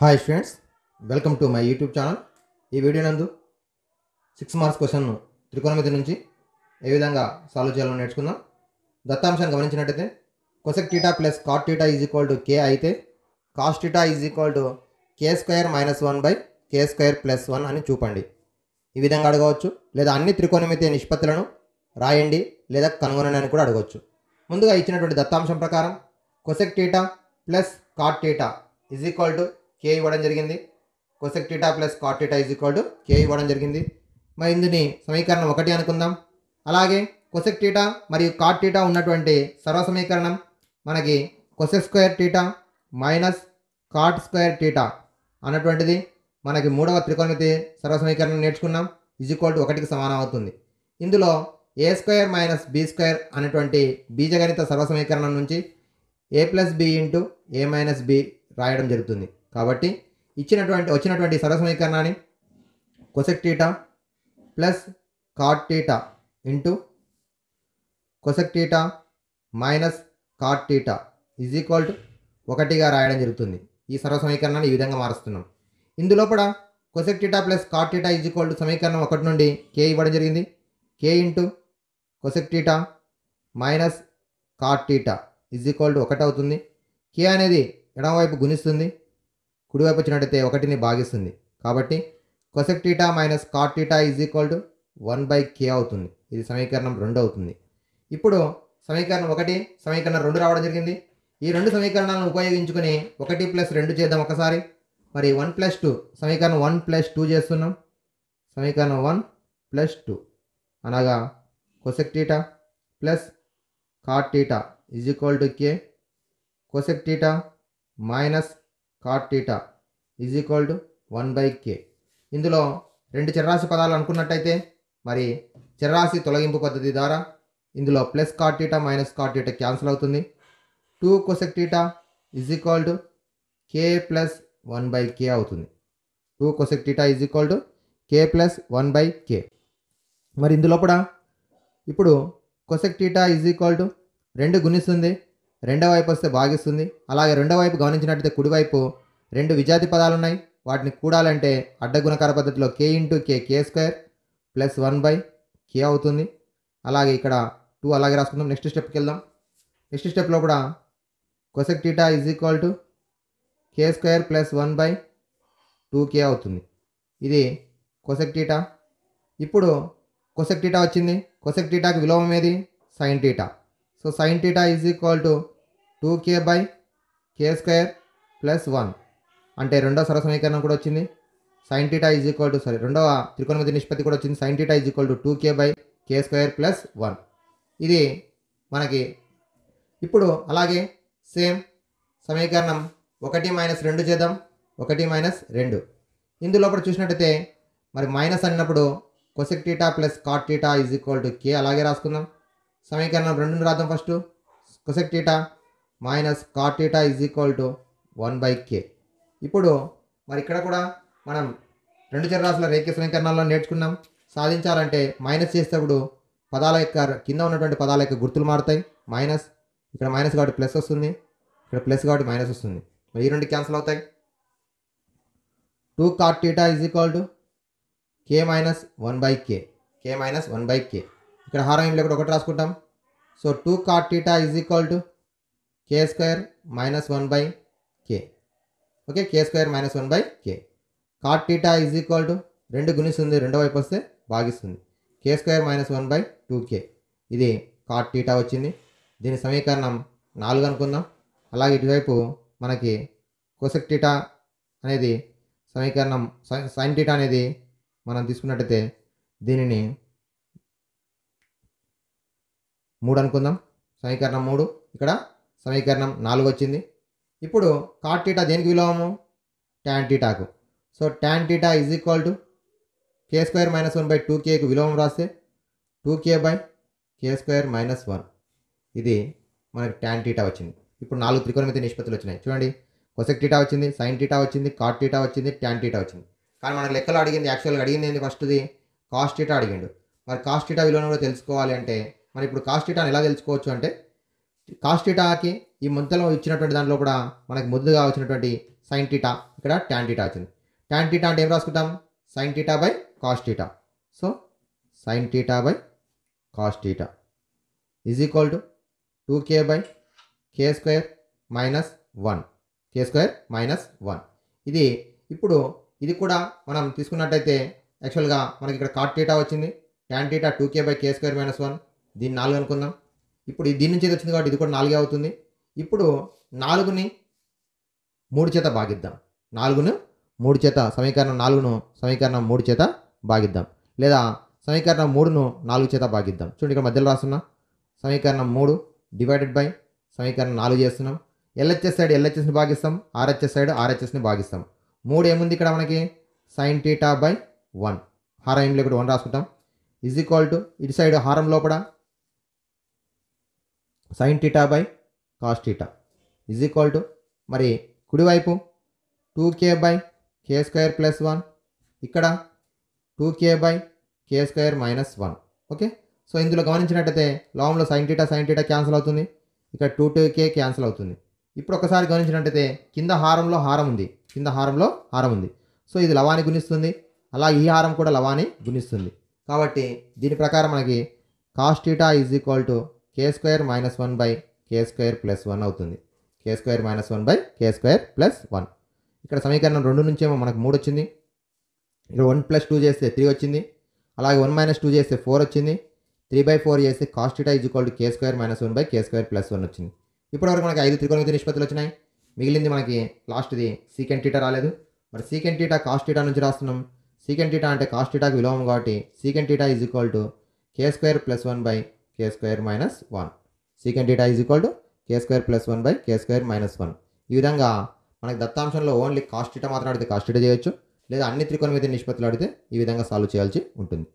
hi friends welcome to my YouTube channel ఈ video నందు six marks క్వశ్చన్ను త్రికోణమితి నుంచి ఏ విధంగా సాల్వ్ చేయాలో నేర్చుకుందాం దత్తాంశాన్ని గమనించినట్టయితే cosec theta plus cot theta is equal to K అయితే cos theta is equal to K square minus one by K square plus one అని చూపండి ఈ విధంగా అడగవచ్చు లేదా అన్ని త్రికోణమితి నిష్పత్తులను రాయండి లేదా కనుగొనండి అని కూడా అడగవచ్చు ముందుగా ఇచ్చినటువంటి దత్తాంశం ప్రకారం cosec theta plus cot theta is equal to K ఇవ్వడం జరిగింది cosec theta plus cot theta theta is equal to K ఇవ్వడం జరిగింది మరి ఇందుని సమీకరణం ఒకటి అనుకుందాం అలాగే కొసెక్ టీటా మరియు కాట్ టీటా ఉన్నటువంటి సర్వ సమీకరణం మనకి cosec square theta minus cot square theta అన్నటువంటిది మనకి మూడవ త్రికోణమితి సర్వ సమీకరణం నేర్చుకున్నాం ఈజ్ ఈక్వల్ టు ఒకటికి సమానం అవుతుంది ఇందులో A square minus B square అనేటువంటి బీజగణిత సర్వ సమీకరణం నుంచి A plus B into A minus B రాయడం జరుగుతుంది కాబట్టి ఇచ్చినటువంటి వచ్చినటువంటి సమీకరణాన్ని cosec theta plus cot theta into cosec theta minus cot theta is equal to ఒకటిగా రాయడం జరుగుతుంది ఈ సర్వ సమీకరణాన్ని ఈ విధంగా మారుస్తున్నాం కూడా cosec theta plus cot theta is equal to సమీకరణం ఒకటి నుండి కే ఇవ్వడం జరిగింది K into cosec theta minus cot theta is equal to ఒకటి అవుతుంది కే అనేది ఎడమవైపు గుణిస్తుంది కుడివైపు వచ్చినట్టయితే ఒకటిని భాగిస్తుంది కాబట్టి cosec theta minus cot theta is equal to one by K అవుతుంది ఇది సమీకరణం రెండు అవుతుంది ఇప్పుడు సమీకరణం ఒకటి సమీకరణం రెండు రావడం జరిగింది ఈ రెండు సమీకరణాలను ఉపయోగించుకుని ఒకటి ప్లస్ రెండు చేద్దాం ఒకసారి మరి వన్ ప్లస్ టూ సమీకరణం వన్ ప్లస్ టూ చేస్తున్నాం సమీకరణం వన్ ప్లస్ టూ అనగా cosec theta plus cot theta is equal to K cosec theta minus cot theta is equal to one by K ఇందులో రెండు చర్రాశి పదాలు అనుకున్నట్టయితే మరి చర్రాశి తొలగింపు పద్ధతి ద్వారా ఇందులో plus cot theta minus cot theta cancel అవుతుంది two cosec theta is equal to K plus one by K అవుతుంది two cosec theta is equal to K plus one by K మరి ఇందులో కూడా ఇప్పుడు cosec theta is equal to రెండు గుణిస్తుంది రెండో వైపు వస్తే భాగిస్తుంది అలాగే రెండో వైపు గమనించినట్లయితే కుడివైపు రెండు విజాతి పదాలు ఉన్నాయి వాటిని కూడాలంటే అడ్డగుణకార పద్ధతిలో K into K K square plus one by K అవుతుంది అలాగే ఇక్కడ టూ అలాగే రాసుకుందాం నెక్స్ట్ స్టెప్కి వెళ్దాం నెక్స్ట్ స్టెప్లో కూడా cosec theta is equal to K square plus one by two K అవుతుంది ఇది కొసెక్ టీటా ఇప్పుడు కొసెక్ టీటా వచ్చింది కొసెక్ టీటాకి విలోమం ఏది sine theta so sine theta is equal to two K by K square plus one అంటే రెండో సరళ సమీకరణం కూడా వచ్చింది sine theta is equal to sorry రెండవ త్రికోణమితి నిష్పత్తి కూడా వచ్చింది sine theta is equal to two K by K square plus one ఇది మనకి ఇప్పుడు అలాగే సేమ్ సమీకరణం ఒకటి మైనస్ రెండు చేద్దాం ఒకటి మైనస్ రెండు ఇందులో కూడా చూసినట్టయితే మరి మైనస్ అన్నప్పుడు cosec theta plus cot theta is equal to K అలాగే రాసుకుందాం సమీకరణం రెండుని రాద్దాం first cosec theta minus cot theta is equal to one by K ఇప్పుడు మరి ఇక్కడ కూడా మనం రెండు చరరాశుల రేఖ సమీకరణాల్లో నేర్చుకున్నాం సాధించాలంటే మైనస్ చేసేటప్పుడు పదాల యొక్క కింద ఉన్నటువంటి పదాల యొక్క గుర్తులు మారుతాయి మైనస్ ఇక్కడ మైనస్ కాబట్టి ప్లస్ వస్తుంది ఇక్కడ ప్లస్ కాబట్టి మైనస్ వస్తుంది మరి ఈ రెండు క్యాన్సిల్ అవుతాయి two cot theta is equal to k minus one by k k minus one by k ఇక్కడ హారం ఏం లేకుండా ఒకటి రాసుకుంటాం so two cot theta is equal to K square minus one by okay k square minus one by k cot theta is equal to రెండు గుణిస్తుంది రెండో వైపు వస్తే భాగిస్తుంది k square minus one by two k ఇది cot theta వచ్చింది దీని సమీకరణం నాలుగు అనుకుందాం అలాగే ఇటువైపు మనకి కోసెక్ టీటా అనేది సమీకరణం సైన్ టీటా అనేది మనం తీసుకున్నట్టయితే దీనిని మూడు అనుకుందాం సమీకరణం మూడు ఇక్కడ సమీకరణం నాలుగు వచ్చింది ఇప్పుడు కాట్ టీటా దేనికి విలోమము ట్యాన్ టీటాకు so tan theta is equal to K square minus one by two కేకు విలోమం రాస్తే two K by K square minus one ఇది మనకి ట్యాన్ టీటా వచ్చింది ఇప్పుడు నాలుగు త్రికోణమితి నిష్పత్తులు వచ్చినాయి చూడండి కొసెక్ టీటా వచ్చింది సైన్ టీటా వచ్చింది కాట్ టీటా వచ్చింది ట్యాన్ టీటా వచ్చింది కానీ మనకు లెక్కలు అడిగింది యాక్చువల్గా అడిగింది ఏంది ఫస్ట్ది కాస్ట్ టీటా అడిగిండు మరి కాస్ట్ టీటా విలువను కూడా తెలుసుకోవాలి అంటే మరి ఇప్పుడు కాస్ట్ టీటాను ఎలా తెలుసుకోవచ్చు అంటే కాస్ట్ టీటాకి ఈ ముంతలం ఇచ్చినటువంటి దాంట్లో కూడా మనకి ముద్దుగా వచ్చినటువంటి సైన్ టీటా ఇక్కడ ట్యాన్ టీటా వచ్చింది ట్యాన్ టీటా అంటే ఏం రాసుకుంటాం sine theta by cos theta so sine theta by cos theta is equal to two K by K square minus one k square minus one ఇది ఇప్పుడు ఇది కూడా మనం తీసుకున్నట్టయితే యాక్చువల్గా మనకి ఇక్కడ కాట్ టీటా వచ్చింది tan theta two K by K square minus one దీన్ని నాలుగు అనుకుందాం ఇప్పుడు దీని నుంచి వచ్చింది కాబట్టి ఇది కూడా నాలుగే అవుతుంది ఇప్పుడు నాలుగుని మూడు చేత భాగిద్దాం నాలుగును మూడు చేత సమీకరణం నాలుగును సమీకరణం మూడు చేత భాగిద్దాం లేదా సమీకరణం మూడును నాలుగు చేత భాగిద్దాం చూడండి ఇక్కడ మధ్యలో రాస్తున్నా సమీకరణం మూడు డివైడెడ్ బై సమీకరణం నాలుగు చేస్తున్నాం ఎల్హెచ్ఎస్ సైడ్ ఎల్హెచ్ఎస్ని భాగిస్తాం ఆర్హెచ్ఎస్ సైడ్ ఆర్హెచ్ఎస్ని భాగిస్తాం మూడు ఏముంది ఇక్కడ మనకి సైన్ టీటా బై వన్ హారం ఇక్కడ వన్ రాసుకుంటాం ఈజ్ ఈక్వల్ టు ఇటు సైడ్ హారం లోపల sine theta by cos theta is equal to మరి కుడివైపు two K by K square plus one ఇక్కడ two K by K square minus one okay so ఇందులో గమనించినట్టయితే లాంలో sine theta sine theta cancel అవుతుంది ఇక్కడ టూ టూ కే cancel అవుతుంది ఇప్పుడు ఒకసారి గమనించినట్టయితే కింద హారంలో హారం ఉంది కింద హారంలో హారం ఉంది సో ఇది లవాని గుణిస్తుంది అలా ఈ హారం కూడా లవాని గుణిస్తుంది కాబట్టి దీని ప్రకారం మనకి cos theta is equal to K square minus one by K square plus one అవుతుంది k square minus one by K square plus one ఇక్కడ సమీకరణం రెండు నుంచేమో మనకు మూడు వచ్చింది ఇక్కడ వన్ ప్లస్ టూ చేస్తే త్రీ వచ్చింది అలాగే వన్ మైనస్ టూ చేస్తే ఫోర్ వచ్చింది త్రీ బై ఫోర్ చేస్తే కాస్టిటా ఇటా is equal to K square minus one by K square plus one వచ్చింది ఇప్పటివరకు మనకి ఐదు త్రికోణమితి నిష్పత్తులు వచ్చినాయి మిగిలింది మనకి లాస్ట్ది సీకెంట్ టీటా రాలేదు మరి సీకెంట్ టీటా కాస్ట్ టీటా నుంచి రాస్తున్నాం సీకెంట్ టీటా అంటే కాస్ట్ టీటాకి విలోమం కాబట్టి secant theta is equal to K square plus one by K square minus one secant theta is equal to K square plus one by K square minus one ఈ విధంగా మనకి దత్తాంశంలో only cost ఇటా మాత్రం అడిగితే cost ఇటా చేయొచ్చు లేదా అన్ని త్రికోణమితి నిష్పత్తులు అడిగితే ఈ విధంగా సాల్వ్ చేయాల్సి ఉంటుంది